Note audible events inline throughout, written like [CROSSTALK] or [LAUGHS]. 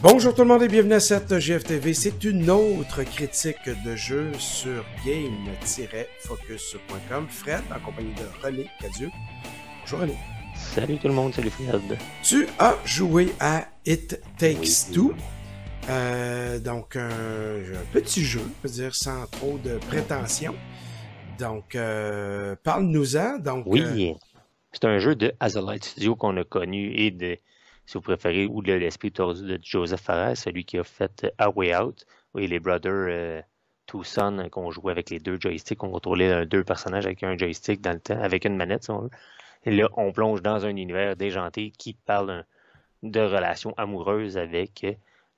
Bonjour tout le monde et bienvenue à cette GFTV. C'est une autre critique de jeu sur game-focus.com. Fred, en compagnie de René Cadieux. Bonjour René. Salut tout le monde, salut Fred. Tu as joué à It Takes Two. Euh, donc, un petit jeu, veux dire, sans trop de prétention. Donc, euh, parle-nous-en. Donc, oui, euh, c'est un jeu de Azalite Studio qu'on a connu et de si vous préférez, ou l'esprit de Joseph Farrar, celui qui a fait euh, A Way Out, et les Brothers euh, Toussaint euh, qu'on jouait avec les deux joysticks, on contrôlait deux personnages avec un joystick dans le temps, avec une manette, si on Et là, on plonge dans un univers déjanté qui parle de relations amoureuses avec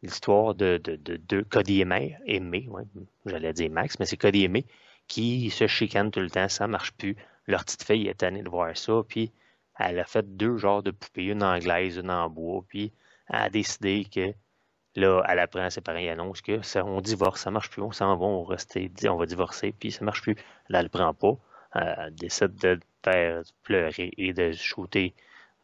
l'histoire de, deux Cody et Aimé, j'allais dire Max, mais c'est Cody et qui se chicanent tout le temps, ça marche plus. Leur petite fille est tannée de voir ça, puis elle a fait deux genres de poupées, une anglaise, une en bois, puis elle a décidé que là, elle apprend à ses parents, annoncent annonce que ça, on divorce, ça marche plus, on s'en va, on, rester, on va divorcer, puis ça marche plus. Là, elle le prend pas. Euh, elle décide de faire pleurer et de shooter,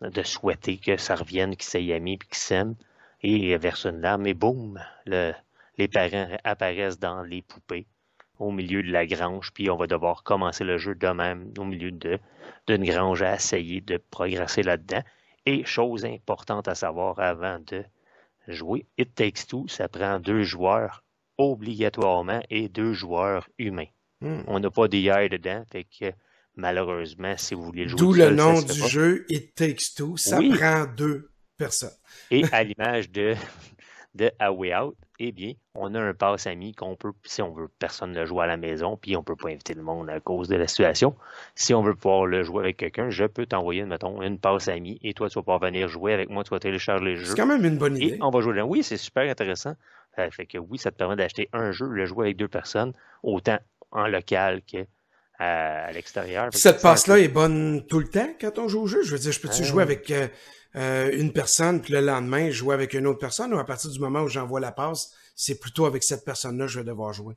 de souhaiter que ça revienne, qu'ils soient amis, puis qu'ils s'aiment. Et elle verse une larme, et boum, le, les parents apparaissent dans les poupées au milieu de la grange, puis on va devoir commencer le jeu de même au milieu d'une grange à essayer de progresser là-dedans. Et chose importante à savoir avant de jouer, It Takes Two, ça prend deux joueurs obligatoirement et deux joueurs humains. Hmm. On n'a pas d'IA dedans, fait que malheureusement, si vous voulez jouer... D'où le nom du jeu It Takes Two, ça prend deux personnes. Et [LAUGHS] à l'image de de A Out, eh bien, on a un passe ami qu'on peut, si on veut, personne ne le joue à la maison, puis on ne peut pas inviter le monde à cause de la situation. Si on veut pouvoir le jouer avec quelqu'un, je peux t'envoyer, mettons, une passe ami et toi, tu vas pouvoir venir jouer avec moi, tu vas télécharger le jeu. C'est quand même une bonne idée. on va jouer Oui, c'est super intéressant. Ça fait que oui, ça te permet d'acheter un jeu, le jouer avec deux personnes, autant en local que à, l'extérieur. Cette passe-là est bonne tout le temps quand on joue au jeu. Je veux dire, je peux-tu ah jouer avec euh, euh, une personne, puis le lendemain, jouer avec une autre personne, ou à partir du moment où j'envoie la passe, c'est plutôt avec cette personne-là que je vais devoir jouer?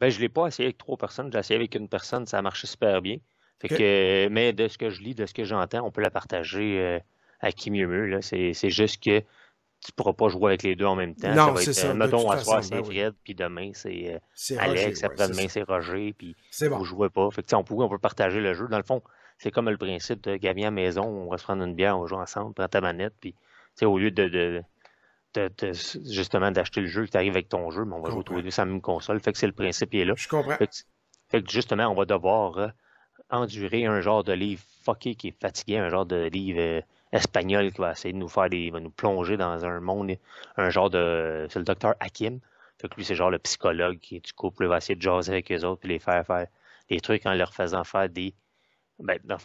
Ben, je ne l'ai pas essayé avec trois personnes, j'ai essayé avec une personne, ça a marché super bien. Fait que, mais de ce que je lis, de ce que j'entends, on peut la partager euh, à qui mieux mieux. C'est juste que tu ne pourras pas jouer avec les deux en même temps. Non, c'est ça. Va être, euh, à c'est ben Fred, puis demain, c'est Alex, après-demain, c'est Roger, puis vous ne pas. on peut partager le jeu. Dans le fond, c'est comme le principe de à Maison, on va se prendre une bière, on joue ensemble, prends ta manette, puis au lieu de, de, justement d'acheter le jeu, tu arrives avec ton jeu, mais ben, on va jouer tous les deux même console. Fait que c'est le principe qui est là. Je comprends. Fait que, justement, on va devoir euh, endurer un genre de livre fucké qui est fatigué, un genre de livre euh, espagnol qui va essayer de nous faire des. va nous plonger dans un monde, un genre de. C'est le docteur Hakim. Fait que lui, c'est genre le psychologue qui, du couple, va essayer de jaser avec les autres puis les faire faire des trucs en leur faisant faire des ben, ben,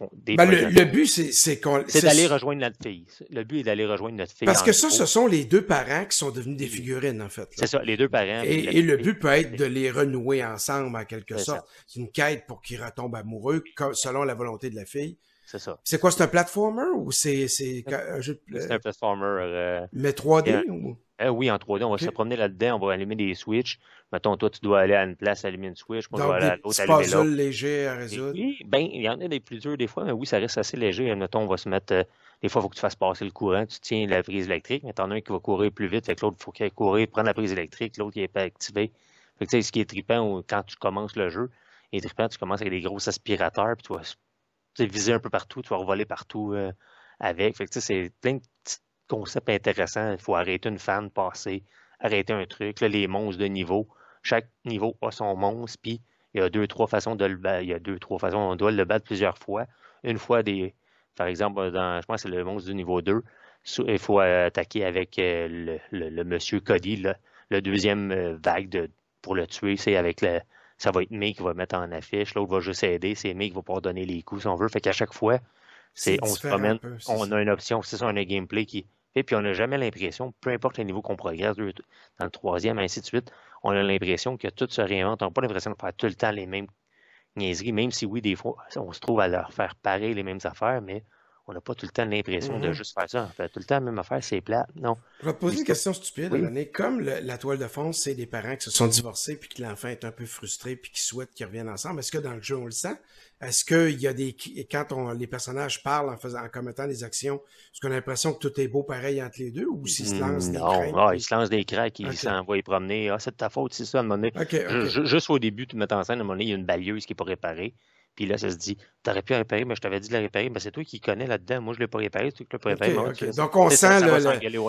le, but, c'est d'aller rejoindre notre fille. Le but est d'aller rejoindre notre fille. Parce que ça, ce sont les deux parents qui sont devenus des figurines, en fait. C'est ça, les deux parents. Et, le but peut être de les renouer ensemble, en quelque sorte. C'est une quête pour qu'ils retombent amoureux, selon la volonté de la fille. C'est ça. C'est quoi, c'est un platformer ou c'est un jeu de. C'est un platformer. Euh, Mais 3D ou oui, en 3D, on va se promener là-dedans, on va allumer des switches. Mettons, toi, tu dois aller à une place, allumer une switch, à à résoudre. Oui, ben, il y en a des plus durs des fois, mais oui, ça reste assez léger. Mettons, on va se mettre. Euh, des fois, il faut que tu fasses passer le courant, tu tiens la prise électrique, mais t'en as un qui va courir plus vite, fait que l'autre, il faut qu'il courir, prendre la prise électrique, l'autre, il n'est pas activé. Fait que, tu sais, ce qui est trippant quand tu commences le jeu, il est trippant, tu commences avec des gros aspirateurs, puis tu vas viser un peu partout, tu vas revoler partout euh, avec. Fait que, tu sais, c'est plein de petites concept intéressant. Il faut arrêter une fan passer, arrêter un truc, les monstres de niveau. Chaque niveau a son monstre, puis il y a deux, trois façons de le battre. Il y a deux, trois façons, on doit le battre plusieurs fois. Une fois, des, par exemple, dans, je pense que c'est le monstre du niveau 2, il faut euh, attaquer avec euh, le, monsieur Cody, le deuxième euh, vague pour le tuer, c'est avec le, ça va être May qui va mettre en affiche, l'autre va juste aider, c'est May qui va pouvoir donner les coups si on veut. Fait qu'à chaque fois, on se promène, on a une option, c'est ça, un gameplay qui et puis, on n'a jamais l'impression, peu importe le niveau qu'on progresse, dans le troisième, ainsi de suite, on a l'impression que tout se réinvente. On n'a pas l'impression de faire tout le temps les mêmes niaiseries, même si oui, des fois, on se trouve à leur faire pareil les mêmes affaires, mais on n'a pas tout le temps l'impression de mm-hmm. juste faire ça. fait tout le temps même même affaire, c'est plat. Non. Je vais te poser une question stupide, Comme la toile de fond, c'est des parents qui se sont divorcés puis que l'enfant est un peu frustré puis qui souhaite qu'ils reviennent ensemble, est-ce que dans le jeu, on le sent? Est-ce qu'il y a des. Quand on, les personnages parlent en, faisant, commettant des actions, est-ce qu'on a l'impression que tout est beau pareil entre les deux ou s'ils se mm, lancent des craques? Non, ah, ils se lancent des craques, ils s'envoient s'envoient promener. Ah, c'est de ta faute, c'est ça, à un Juste au début, tu mets en scène, à un moment donné, il y a une balieuse qui n'est pas réparée. Puis là, ça se dit, t'aurais pu la réparer, mais je t'avais dit de la réparer, mais ben, c'est toi qui connais là-dedans. Moi, je ne l'ai pas réparé, c'est toi qui l'as réparé. Donc, on sent le.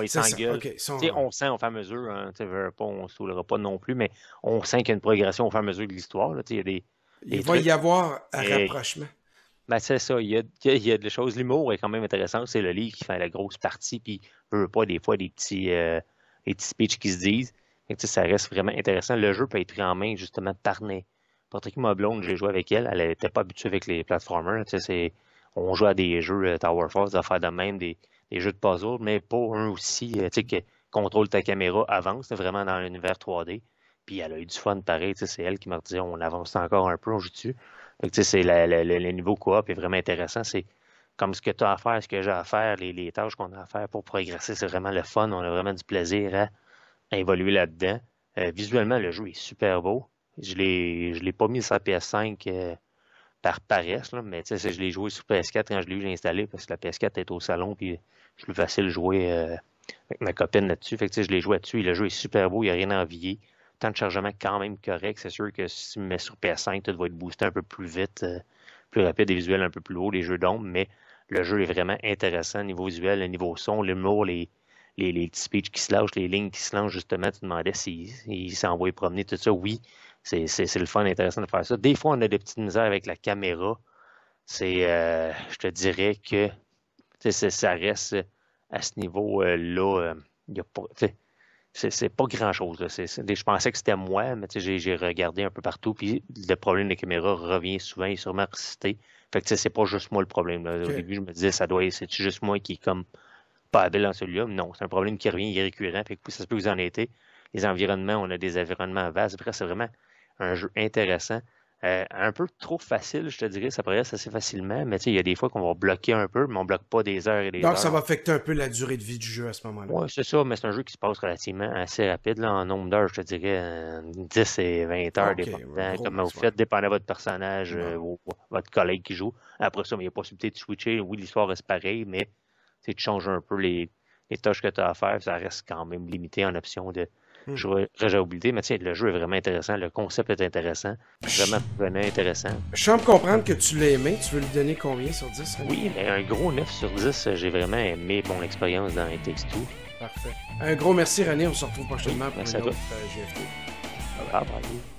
Ça le... On sent au fur et à mesure, hein, on ne saoulera pas non plus, mais on sent qu'il y a une progression au fur et à mesure de l'histoire. Il, va y avoir un rapprochement. Ben, c'est ça. Il y, a, y a des choses. L'humour est quand même intéressant. C'est le livre qui fait la grosse partie, puis veut pas des fois des petits, euh, des petits speeches qui se disent. ça reste vraiment intéressant. Le jeu peut être pris en main justement par, Patrick, ma j'ai joué avec elle, elle n'était pas habituée avec les platformers. on joue à des jeux euh, Tower Force, des affaires de même, des, jeux de puzzle, mais pour eux aussi, euh, tu sais, que contrôle ta caméra, avance, vraiment dans l'univers 3D. Puis elle a eu du fun pareil, c'est elle qui m'a dit on avance encore un peu, on joue dessus. Tu c'est le, niveau coop est vraiment intéressant. C'est comme ce que tu as à faire, ce que j'ai à faire, les, les tâches qu'on a à faire pour progresser, c'est vraiment le fun. On a vraiment du plaisir à, à évoluer là-dedans. Euh, visuellement, le jeu est super beau. Je l'ai, je l'ai pas mis sur PS5 euh, par paresse, là, mais je l'ai joué sur PS4 quand je l'ai eu, j'ai installé parce que la PS4 est au salon, puis je plus facile de jouer euh, avec ma copine là-dessus. Fait que je l'ai joué là-dessus, et le jeu est super beau, il n'y a rien à envier. Temps de chargement quand même correct, c'est sûr que si tu mets sur PS5, tu vas être boosté un peu plus vite, euh, plus rapide, des visuels un peu plus hauts, les jeux d'ombre, mais le jeu est vraiment intéressant niveau visuel, niveau son, l'humour, les, les, les petits speeches qui se lâchent, les lignes qui se lancent justement, tu demandais s'il s'envoient promener, tout ça. Oui, c'est, c'est, c'est le fun intéressant de faire ça. Des fois, on a des petites misères avec la caméra. C'est, euh, je te dirais que ça reste à ce niveau-là. Euh, c'est, c'est pas grand-chose. Je pensais que c'était moi, mais j'ai, j'ai regardé un peu partout. Puis le problème des caméra revient souvent, et est sûrement recité. Fait que c'est pas juste moi le problème. Au début, je me disais, ça doit être, c'est juste moi qui est comme pas habile en celui-là. non, c'est un problème qui revient, il est récurrent. Fait ça se peut que vous en été. Les environnements, on a des environnements vastes. Après, c'est vraiment un jeu intéressant. Euh, un peu trop facile, je te dirais, ça progresse assez facilement, mais tu sais, il y a des fois qu'on va bloquer un peu, mais on bloque pas des heures et des heures. Donc, ça va affecter un peu la durée de vie du jeu à ce moment-là. Oui, c'est ça, mais c'est un jeu qui se passe relativement assez rapide, là, en nombre d'heures, je te dirais, 10 euh, et 20 heures, dépendant, comme vous faites, dépendant de votre personnage, euh, ou, votre collègue qui joue. Après ça, il y a possibilité de switcher. Oui, l'histoire reste pareille, mais tu changes un peu les, les tâches que tu as à faire, ça reste quand même limité en option de, Hmm. J'aurais oublié, mais tiens, le jeu est vraiment intéressant, le concept est intéressant, vraiment, vraiment intéressant. Je comprendre que tu l'as aimé, tu veux lui donner combien sur 10 Oui, mais un gros 9 sur 10, j'ai vraiment aimé mon expérience dans intex Takes Parfait. Un gros merci René, on se retrouve prochainement pour une autre euh,